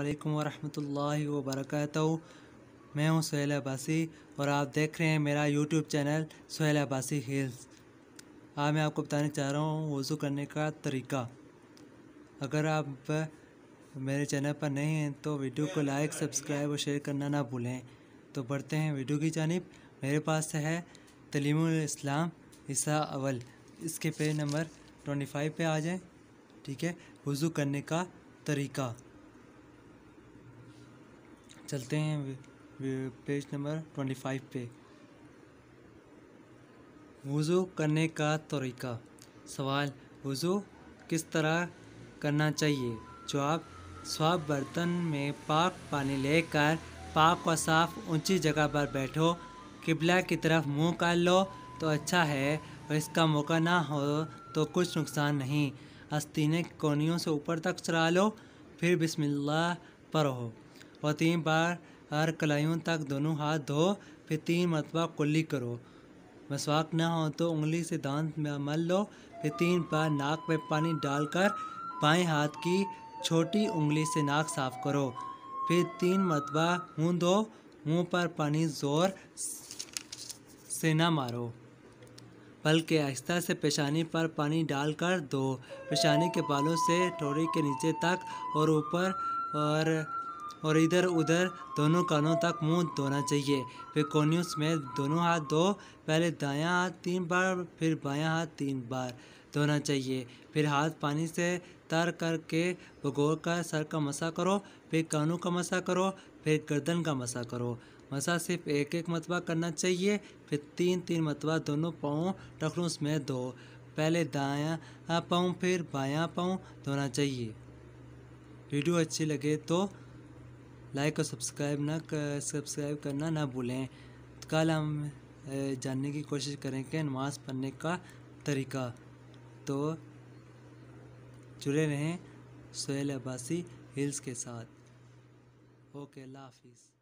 अल्लाम वरहमतुल्लाहि वर्क मैं हूं सहेल अब्बासी और आप देख रहे हैं मेरा YouTube channel Sohail Abbasi Hills आज मैं आपको बताने चाह रहा हूं वज़ू करने का तरीका अगर आप मेरे चैनल पर नए हैं तो वीडियो को लाइक सब्सक्राइब और शेयर करना ना भूलें तो बढ़ते हैं वीडियो की जानब मेरे पास है इस्लाम ईसा अवल इसके पेज नंबर ट्वेंटी फाइव पे आ जाए ठीक है वज़ू करने का तरीका चलते हैं पेज नंबर ट्वेंटी फाइव पे वज़ू करने का तरीका सवाल वज़ू किस तरह करना चाहिए जो आप साफ बर्तन में पाक पानी लेकर पाक और साफ ऊंची जगह पर बैठो किबला की तरफ मुंह कर लो तो अच्छा है और इसका मौका ना हो तो कुछ नुकसान नहीं आस्तीने कोनियों से ऊपर तक चला लो फिर बिस्मिल्लाह पढ़ो और तीन बार हर कलाइयों तक दोनों हाथ धो फिर तीन मरतबा कुल्ली करो मसवाक ना हो तो उंगली से दांत में मल लो फिर तीन बार नाक में पानी डालकर बाएं हाथ की छोटी उंगली से नाक साफ करो फिर तीन मरतबा मुँह धो मुँह पर पानी ज़ोर से ना मारो बल्कि आहिस्ता से पेशानी पर पानी डालकर दो पेशानी के बालों से ठोड़ी के नीचे तक और ऊपर और और इधर उधर दोनों कानों तक मुंह धोना चाहिए फिर कोन्यूस में दोनों हाथ धो पहले दायां हाथ तीन बार फिर बायां हाथ तीन बार धोना चाहिए फिर हाथ पानी से तर करके भगोर कर सर का मसा करो फिर कानों का मसा करो फिर गर्दन का मसा करो मसा सिर्फ एक एक मतबा करना चाहिए फिर तीन तीन मतबा दोनों पाँव टखड़ों में धो पहले दायां पाँव फिर बायां पाँव धोना चाहिए वीडियो अच्छी लगे तो लाइक और सब्सक्राइब ना कर सब्सक्राइब करना ना भूलें कल हम जानने की कोशिश करेंगे नमाज़ पढ़ने का तरीका तो जुड़े रहें सोहेल अब्बासी हिल्स के साथ ओके अल्लाह हाफिज़